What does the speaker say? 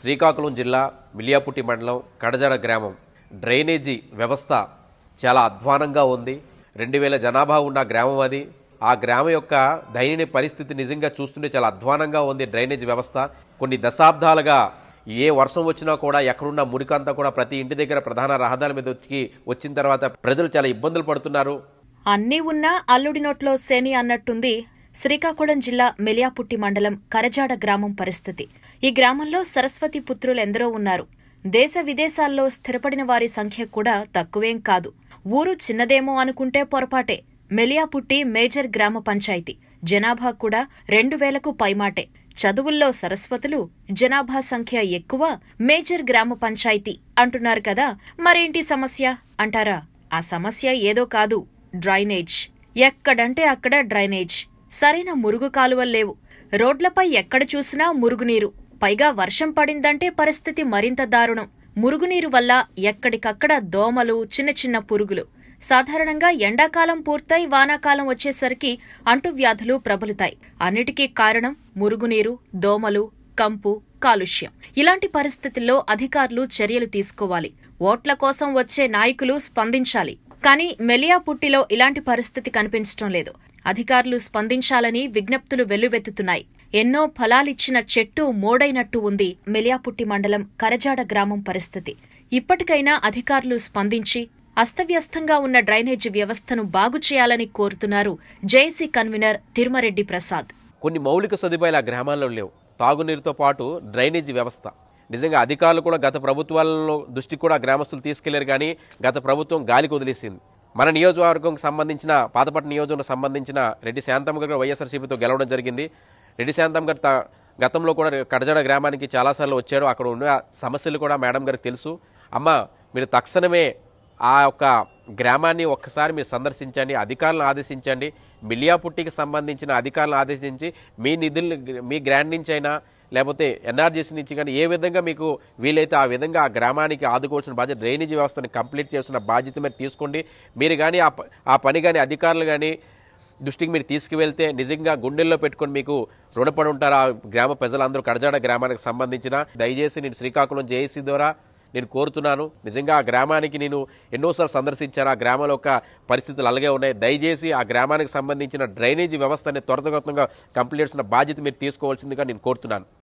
శ్రీకాకుళం జిల్లా మిలియాపుట్టి మండలం కడజడ గ్రామం డ్రైనేజీ వ్యవస్థ చాలా అధ్వానంగా ఉంది రెండు వేల జనాభా ఉన్న గ్రామం అది ఆ గ్రామం యొక్క దైనిక పరిస్థితి నిజంగా చూస్తుంటే చాలా అధ్వానంగా ఉంది డ్రైనేజ్ వ్యవస్థ కొన్ని దశాబ్దాలుగా ఏ వర్షం వచ్చినా కూడా ఎక్కడున్న మురికంతా కూడా ప్రతి ఇంటి దగ్గర ప్రధాన రహదారి మీద వచ్చి వచ్చిన తర్వాత ప్రజలు చాలా ఇబ్బందులు పడుతున్నారు అన్నీ ఉన్నా అల్లుడి నోట్లో శని అన్నట్టుంది శ్రీకాకుళం జిల్లా మెలియాపుట్టి మండలం కరజాడ గ్రామం పరిస్థితి ఈ గ్రామంలో సరస్వతి పుత్రులెందరో ఉన్నారు దేశ విదేశాల్లో స్థిరపడిన వారి సంఖ్య కూడా తక్కువేం కాదు ఊరు చిన్నదేమో అనుకుంటే పొరపాటే మెలియాపుట్టి మేజర్ గ్రామ పంచాయతీ జనాభా కూడా రెండు వేలకు పైమాటే చదువుల్లో సరస్వతులు జనాభా సంఖ్య ఎక్కువ మేజర్ గ్రామ పంచాయతీ అంటున్నారు కదా మరేంటి సమస్య అంటారా ఆ సమస్య ఏదో కాదు డ్రైనేజ్ ఎక్కడంటే అక్కడ డ్రైనేజ్ సరైన మురుగు కాలువల్లేవు రోడ్లపై ఎక్కడ చూసినా మురుగునీరు పైగా వర్షం పడిందంటే పరిస్థితి మరింత దారుణం మురుగునీరు వల్ల ఎక్కడికక్కడ దోమలు చిన్న చిన్న పురుగులు సాధారణంగా ఎండాకాలం పూర్తయి వానాకాలం వచ్చేసరికి అంటువ్యాధులు ప్రబలుతాయి అన్నిటికీ కారణం మురుగునీరు దోమలు కంపు కాలుష్యం ఇలాంటి పరిస్థితుల్లో అధికారులు చర్యలు తీసుకోవాలి ఓట్ల కోసం వచ్చే నాయకులు స్పందించాలి కానీ మెలియా పుట్టిలో ఇలాంటి పరిస్థితి కనిపించటం లేదు అధికారులు స్పందించాలని విజ్ఞప్తులు వెల్లువెత్తుతున్నాయి ఎన్నో ఫలాలిచ్చిన చెట్టు మోడైనట్టు ఉంది మెలియాపుట్టి మండలం కరజాడ గ్రామం పరిస్థితి ఇప్పటికైనా అధికారులు స్పందించి అస్తవ్యస్తంగా ఉన్న డ్రైనేజ్ వ్యవస్థను బాగు చేయాలని కోరుతున్నారు జేఏసీ కన్వీనర్ తిరుమరెడ్డి ప్రసాద్ కొన్ని మౌలిక సదుపాయాలు ఆ గ్రామాల్లో లేవు తాగునీరుతో పాటు డ్రైనేజీ వ్యవస్థ నిజంగా అధికారులు కూడా గత ప్రభుత్వాలలో దృష్టి కూడా గ్రామస్తులు తీసుకెళ్లారు కానీ గత ప్రభుత్వం గాలికి వదిలేసింది మన నియోజకవర్గం సంబంధించిన పాతపట్న నియోజకవర్గం సంబంధించిన రెడ్డి శాంతమ్మ గారు వైఎస్ఆర్సీపీతో గెలవడం జరిగింది రెడ్డి శాంతం గారు గతంలో కూడా కడజడ గ్రామానికి చాలాసార్లు వచ్చారు అక్కడ ఉన్న సమస్యలు కూడా మేడం గారికి తెలుసు అమ్మ మీరు తక్షణమే ఆ యొక్క గ్రామాన్ని ఒక్కసారి మీరు సందర్శించండి అధికారులను ఆదేశించండి మిలియాపుట్టికి సంబంధించిన అధికారులను ఆదేశించి మీ నిధుల్ని మీ గ్రాండ్ నుంచి అయినా లేకపోతే ఎన్ఆర్జీసీ నుంచి కానీ ఏ విధంగా మీకు వీలైతే ఆ విధంగా ఆ గ్రామానికి ఆదుకోవాల్సిన బాధ్యత డ్రైనేజీ వ్యవస్థను కంప్లీట్ చేసిన బాధ్యత మీరు తీసుకోండి మీరు కానీ ఆ పని కానీ అధికారులు కానీ దృష్టికి మీరు తీసుకువెళ్తే నిజంగా గుండెల్లో పెట్టుకొని మీకు రుణపడి ఉంటారు ఆ గ్రామ ప్రజలందరూ కడజాడ గ్రామానికి సంబంధించిన దయచేసి నేను శ్రీకాకుళం జేఏసీ ద్వారా నేను కోరుతున్నాను నిజంగా ఆ గ్రామానికి నేను ఎన్నోసార్లు సందర్శించాను ఆ గ్రామంలో యొక్క పరిస్థితులు అలాగే ఉన్నాయి దయచేసి ఆ గ్రామానికి సంబంధించిన డ్రైనేజీ వ్యవస్థని త్వరతగతంగా కంప్లీట్ చేసిన బాధ్యత మీరు తీసుకోవాల్సిందిగా నేను కోరుతున్నాను